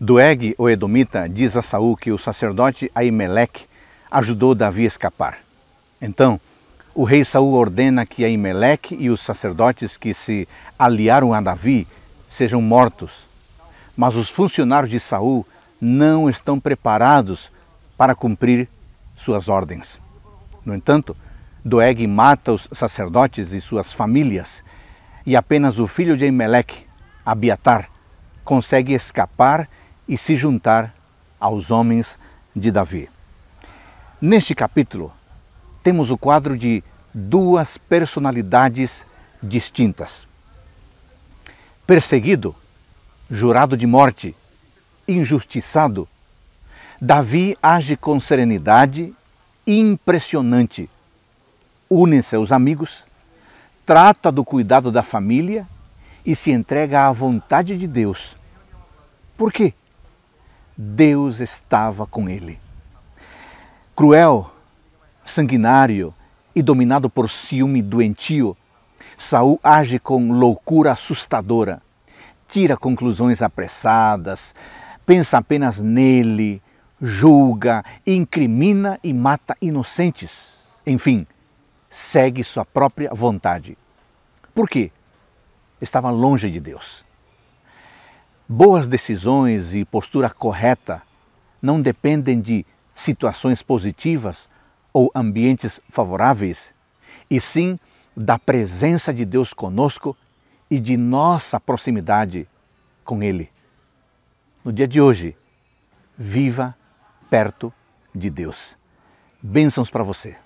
Doeg, o Edomita, diz a Saul que o sacerdote Aimeleque ajudou Davi a escapar. Então, o rei Saul ordena que Aimeleque e os sacerdotes que se aliaram a Davi sejam mortos. Mas os funcionários de Saul não estão preparados para cumprir suas ordens. No entanto, Doeg mata os sacerdotes e suas famílias, e apenas o filho de Aimeleque, Abiatar, consegue escapar e se juntar aos homens de Davi. Neste capítulo, temos o quadro de duas personalidades distintas. Perseguido, jurado de morte, injustiçado, Davi age com serenidade impressionante. Une seus amigos, trata do cuidado da família e se entrega à vontade de Deus. Por quê? Deus estava com ele. Cruel, sanguinário e dominado por ciúme doentio, Saul age com loucura assustadora. Tira conclusões apressadas, pensa apenas nele, julga, incrimina e mata inocentes. Enfim, segue sua própria vontade. Por quê? Estava longe de Deus. Boas decisões e postura correta não dependem de situações positivas ou ambientes favoráveis, e sim da presença de Deus conosco e de nossa proximidade com Ele. No dia de hoje, viva perto de Deus. Bênçãos para você.